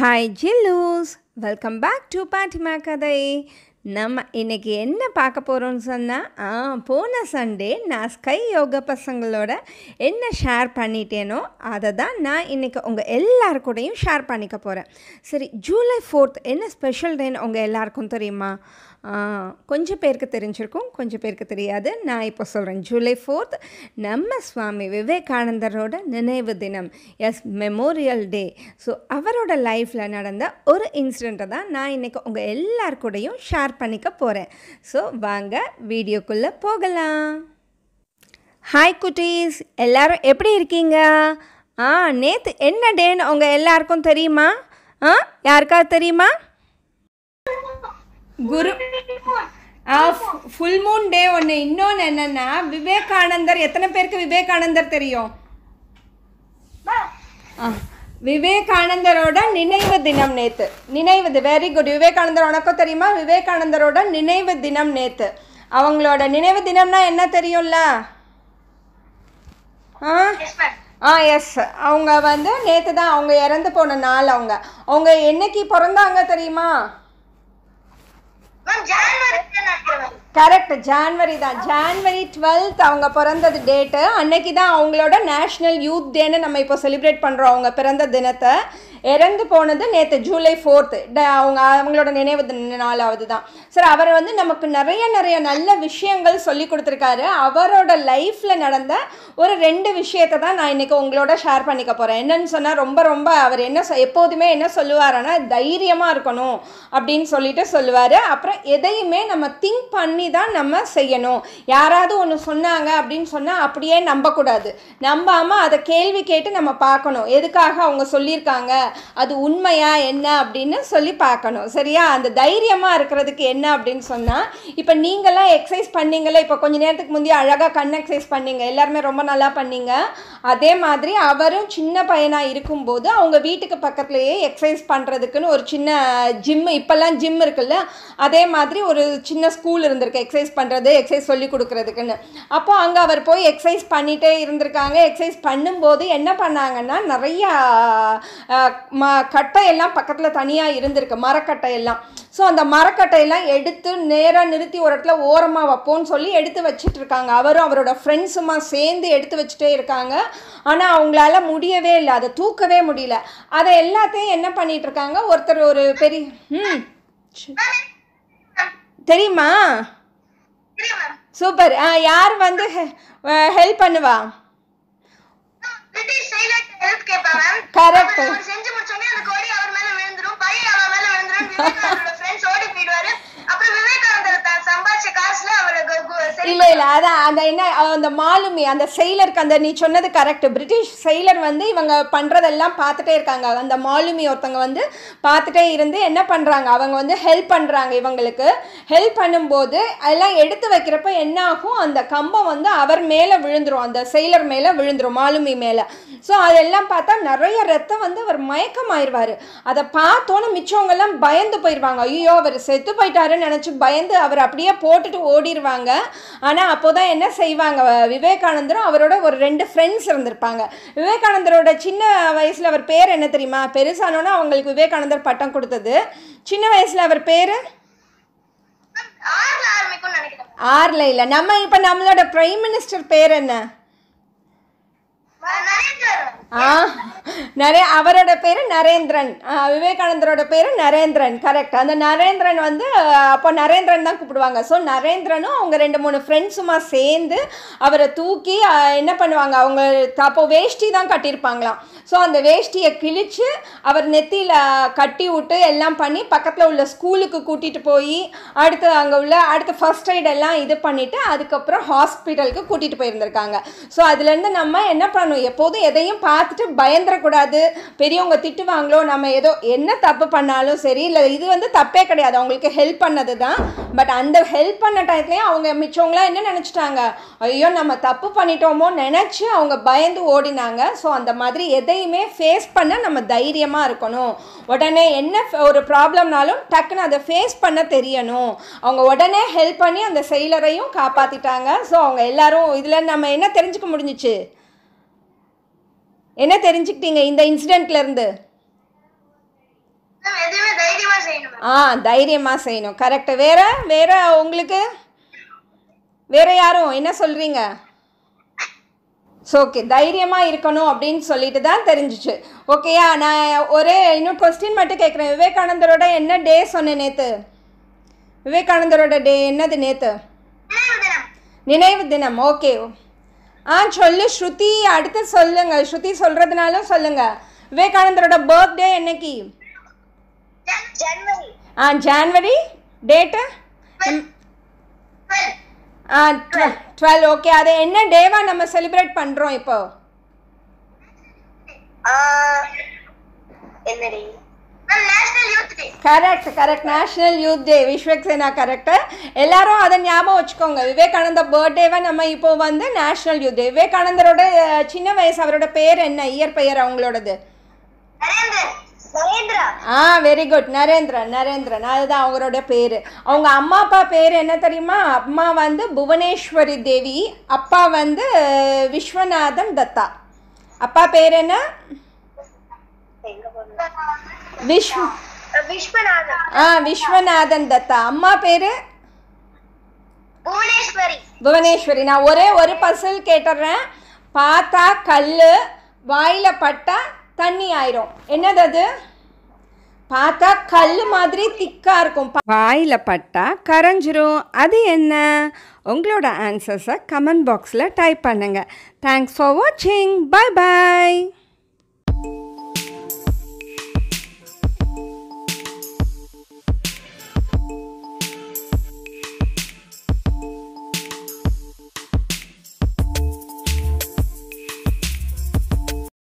hi ಜಿಲ್ಲೂಸ್ welcome back to ಪಾಟಿಮಾ ಕದೈ நம்ம இன்றைக்கி என்ன பார்க்க போகிறோம்னு சொன்னால் ஆ போன சண்டே நான் ஸ்கை யோகா பசங்களோட என்ன ஷேர் பண்ணிட்டேனோ அதை தான் நான் இன்றைக்கி உங்கள் எல்லாருக்கூடையும் ஷேர் பண்ணிக்க போகிறேன் சரி ஜூலை ஃபோர்த் என்ன ஸ்பெஷல் டேன்னு உங்கள் எல்லாருக்கும் தெரியுமா கொஞ்சம் பேருக்கு தெரிஞ்சிருக்கும் கொஞ்சம் பேருக்கு தெரியாது நான் இப்போ சொல்கிறேன் ஜூலை ஃபோர்த் நம்ம சுவாமி விவேகானந்தரோட நினைவு தினம் எஸ் மெமோரியல் டே ஸோ அவரோட லைஃப்பில் நடந்த ஒரு இன்சிடெண்ட்டை தான் நான் இன்றைக்கி உங்கள் எல்லாருக்கூடையும் ஷேர் பண்ணிக்க போகிறேன் ஸோ வாங்க வீடியோக்குள்ளே போகலாம் ஹாய் குட்டீஸ் எல்லோரும் எப்படி இருக்கீங்க ஆ நேற்று என்ன டேன்னு உங்கள் எல்லாருக்கும் தெரியுமா ஆ யாருக்கா தெரியுமா குரு ஆ ஃபுல் மூன் டே ஒன்று இன்னொன்று என்னென்னா விவேகானந்தர் எத்தனை பேருக்கு விவேகானந்தர் தெரியும் ஆ விவேகானந்தரோட நினைவு தினம் நேற்று நினைவு வெரி குட் விவேகானந்தர் உனக்கும் தெரியுமா விவேகானந்தரோட நினைவு தினம் நேற்று அவங்களோட நினைவு தினம்னா என்ன தெரியும்ல ஆ ஆ எஸ் அவங்க வந்து நேற்று தான் அவங்க இறந்து போன நாள் அவங்க அவங்க என்னைக்கு பிறந்தாங்க தெரியுமா கரெக்ட் ஜான்வரி தான் ஜான்வரி டுவெல்த் அவங்க பிறந்தது டேட்டு அன்னைக்கு தான் அவங்களோட நேஷ்னல் யூத் டேன்னு நம்ம இப்போ செலிப்ரேட் பண்ணுறோம் அவங்க பிறந்த தினத்தை இறந்து போனது நேற்று ஜூலை ஃபோர்த்து அவங்க அவங்களோட நினைவு நாளாவது தான் சார் அவர் வந்து நமக்கு நிறைய நிறைய நல்ல விஷயங்கள் சொல்லி கொடுத்துருக்காரு அவரோட லைஃப்பில் நடந்த ஒரு ரெண்டு விஷயத்தை தான் நான் இன்றைக்கி உங்களோட ஷேர் பண்ணிக்க போகிறேன் என்னன்னு சொன்னால் ரொம்ப ரொம்ப அவர் என்ன எப்போதுமே என்ன சொல்லுவாருன்னா தைரியமாக இருக்கணும் அப்படின்னு சொல்லிட்டு சொல்லுவார் அப்புறம் எதையுமே நம்ம திங்க் பண்ணி தான் நம்ம செய்யணும் யாராவது ஒன்று சொன்னாங்க அப்படின்னு சொன்னால் அப்படியே நம்பக்கூடாது நம்பாமல் அதை கேள்வி கேட்டு நம்ம பார்க்கணும் எதுக்காக அவங்க சொல்லியிருக்காங்க அது உண்மையா என்ன அப்படின்னு சொல்லி பார்க்கணும் சரியா அந்த தைரியமாக இருக்கிறதுக்கு என்ன அப்படின்னு சொன்னால் இப்போ நீங்களாம் எக்ஸசைஸ் பண்ணீங்களே இப்போ கொஞ்சம் நேரத்துக்கு முந்தைய அழகாக கண் எக்ஸசைஸ் பண்ணீங்க எல்லாருமே ரொம்ப நல்லா பண்ணீங்க அதே மாதிரி அவரும் சின்ன பையனாக இருக்கும்போது அவங்க வீட்டுக்கு பக்கத்துலேயே எக்ஸசைஸ் பண்ணுறதுக்குன்னு ஒரு சின்ன ஜிம் இப்போல்லாம் ஜிம் இருக்குல்ல அதே மாதிரி ஒரு சின்ன ஸ்கூல் இருந்திருக்கு எக்ஸசைஸ் பண்ணுறது எக்ஸசைஸ் சொல்லி கொடுக்குறதுக்குன்னு அப்போ அங்கே அவர் போய் எக்ஸசைஸ் பண்ணிகிட்டே இருந்திருக்காங்க எக்ஸசைஸ் பண்ணும்போது என்ன பண்ணாங்கன்னா நிறையா ம கட்டையெல்லாம் பக்கத்தில் தனியாக இருந்திருக்கு மரக்கட்டையெல்லாம் ஸோ அந்த மரக்கட்டையெல்லாம் எடுத்து நேராக நிறுத்தி ஒரு இடத்துல ஓரமாக வைப்போம்னு சொல்லி எடுத்து வச்சுட்டு இருக்காங்க அவரும் அவரோட ஃப்ரெண்ட்ஸுமா சேர்ந்து எடுத்து வச்சுட்டே இருக்காங்க ஆனால் அவங்களால முடியவே இல்லை அதை தூக்கவே முடியல அதை எல்லாத்தையும் என்ன பண்ணிட்டு இருக்காங்க ஒருத்தர் ஒரு பெரிய ம் தெரியுமா சூப்பர் யார் வந்து ஹெல்ப் பண்ணுவா கரெக்ட் இல்லை அதான் அந்த என்ன அந்த மாலுமி அந்த செயலருக்கு அந்த நீ சொன்னது கரெக்ட் பிரிட்டிஷ் செயலர் வந்து இவங்க பண்ணுறதெல்லாம் பார்த்துட்டே இருக்காங்க அந்த மாலுமி ஒருத்தவங்க வந்து பார்த்துட்டே இருந்து என்ன பண்ணுறாங்க அவங்க வந்து ஹெல்ப் பண்ணுறாங்க இவங்களுக்கு ஹெல்ப் பண்ணும்போது எல்லாம் எடுத்து வைக்கிறப்ப என்ன ஆகும் அந்த கம்பம் வந்து அவர் மேலே விழுந்துரும் அந்த செயலர் மேலே விழுந்துடும் மாலுமி மேலே ஸோ அதெல்லாம் பார்த்தா நிறைய ரத்தம் வந்து அவர் மயக்கம் ஆயிடுவார் அதை பார்த்தோன்னு மிச்சவங்கெல்லாம் பயந்து போயிடுவாங்க ஐயோ அவர் செத்து போயிட்டாருன்னு நினச்சி பயந்து அவர் அப்படியே போட்டுட்டு ஓடிடுவாங்க ஆனால் அப்போ தான் என்ன செய்வாங்க விவேகானந்தரும் அவரோட ஒரு ரெண்டு ஃப்ரெண்ட்ஸ் இருந்திருப்பாங்க விவேகானந்தரோட சின்ன வயசில் அவர் பேர் என்ன தெரியுமா பெருசானோன்னு அவங்களுக்கு விவேகானந்தர் பட்டம் கொடுத்தது சின்ன வயசில் அவர் பேர் ஆர்ல இல்லை நம்ம இப்போ நம்மளோட பிரைம் மினிஸ்டர் பேர் என்ன நிறைய அவரோட பேர் நரேந்திரன் விவேகானந்தரோட பேர் நரேந்திரன் கரெக்ட் அந்த நரேந்திரன் வந்து அப்போ நரேந்திரன் தான் கூப்பிடுவாங்க ஸோ நரேந்திரனும் அவங்க ரெண்டு மூணு ஃப்ரெண்ட்ஸுமா சேர்ந்து அவரை தூக்கி என்ன பண்ணுவாங்க அவங்க அப்போ வேஷ்டி தான் கட்டியிருப்பாங்களாம் ஸோ அந்த வேஷ்டியை கிழித்து அவர் நெத்தியில் கட்டி விட்டு எல்லாம் பண்ணி பக்கத்தில் உள்ள ஸ்கூலுக்கு கூட்டிகிட்டு போய் அடுத்து அங்கே உள்ள அடுத்து ஃபஸ்ட் எய்ட் எல்லாம் இது பண்ணிவிட்டு அதுக்கப்புறம் ஹாஸ்பிட்டலுக்கு கூட்டிகிட்டு போயிருந்திருக்காங்க ஸோ அதுலேருந்து நம்ம என்ன பண்ணும் எப்போதும் எதையும் பா பார்த்துட்டு பயந்துடக்கூடாது பெரியவங்க திட்டுவாங்களோ நம்ம ஏதோ என்ன தப்பு பண்ணாலும் சரி இல்லை இது வந்து தப்பே கிடையாது அவங்களுக்கு ஹெல்ப் பண்ணது தான் பட் அந்த ஹெல்ப் பண்ண டயத்துலேயும் அவங்க மிச்சவங்களாம் என்ன நினச்சிட்டாங்க ஐயோ நம்ம தப்பு பண்ணிட்டோமோ நினச்சி அவங்க பயந்து ஓடினாங்க ஸோ அந்த மாதிரி எதையுமே ஃபேஸ் பண்ண நம்ம தைரியமாக இருக்கணும் உடனே என்ன ஒரு ப்ராப்ளம்னாலும் டக்குன்னு அதை ஃபேஸ் பண்ண தெரியணும் அவங்க உடனே ஹெல்ப் பண்ணி அந்த செயலரையும் காப்பாற்றிட்டாங்க ஸோ அவங்க எல்லாரும் இதில் நம்ம என்ன தெரிஞ்சுக்க முடிஞ்சிச்சு என்ன தெரிஞ்சுக்கிட்டீங்க இந்த இன்சிடென்ட்லேருந்து ஆ தைரியமாக செய்யணும் கரெக்ட் வேற வேற உங்களுக்கு வேற யாரும் என்ன சொல்கிறீங்க ஸோ ஓகே தைரியமாக இருக்கணும் அப்படின்னு சொல்லிட்டு தான் தெரிஞ்சிச்சு ஓகேயா நான் ஒரே இன்னும் கொஸ்டின் மட்டும் கேட்குறேன் விவேகானந்தரோட என்ன டே சொன்னேன் நேற்று விவேகானந்தரோட டே என்னது நேற்று நினைவு தினம் ஓகே ஆ சொல்லு ஸ்ருதி அடுத்து சொல்லுங்க ஸ்ருதி சொல்றதுனாலும் சொல்லுங்க விவேகானந்தரோட பர்த்டே என்னைக்கு ஆ ஜான்வரி டேட்டு ஆ டுவெல் ஓகே அதை என்ன டேவா நம்ம செலிப்ரேட் பண்ணுறோம் இப்போ correct correct national youth day விஸ்வக்சேனா கரெக்ட் எல்லாரும் அதை ஞாபகம் வச்சுக்கோங்க விவேகானந்த பர்த்டேவை நம்ம இப்போ வந்து நேஷ்னல் யூத் டே விவேகானந்தரோட சின்ன வயசு அவரோட பேர் என்ன இயற்பெயர் பெயர் அவங்களோடது ஆ வெரி குட் நரேந்திரன் நரேந்திரன் அதுதான் அவங்களோட பேர் அவங்க அம்மா அப்பா பேர் என்ன தெரியுமா அம்மா வந்து புவனேஸ்வரி தேவி அப்பா வந்து விஸ்வநாதன் தத்தா அப்பா பேர் என்ன விஸ்வ விஸ்வநாதன் ஆ விஸ்வநாதன் தத்தா அம்மா பேரு புவனேஸ்வரி புவனேஸ்வரி நான் ஒரே ஒரு பசில் கேட்டுறேன் பார்த்தா கல் வாயில் பட்டா தண்ணி ஆயிரும் என்னது அது பார்த்தா கல் மாதிரி திக்காக இருக்கும் வாயில் பட்டா கரைஞ்சிரும் அது என்ன உங்களோட ஆன்சர்ஸை கமெண்ட் பாக்ஸில் டைப் பண்ணுங்கள் தேங்க்ஸ் ஃபார் வாட்சிங் பாய் பாய்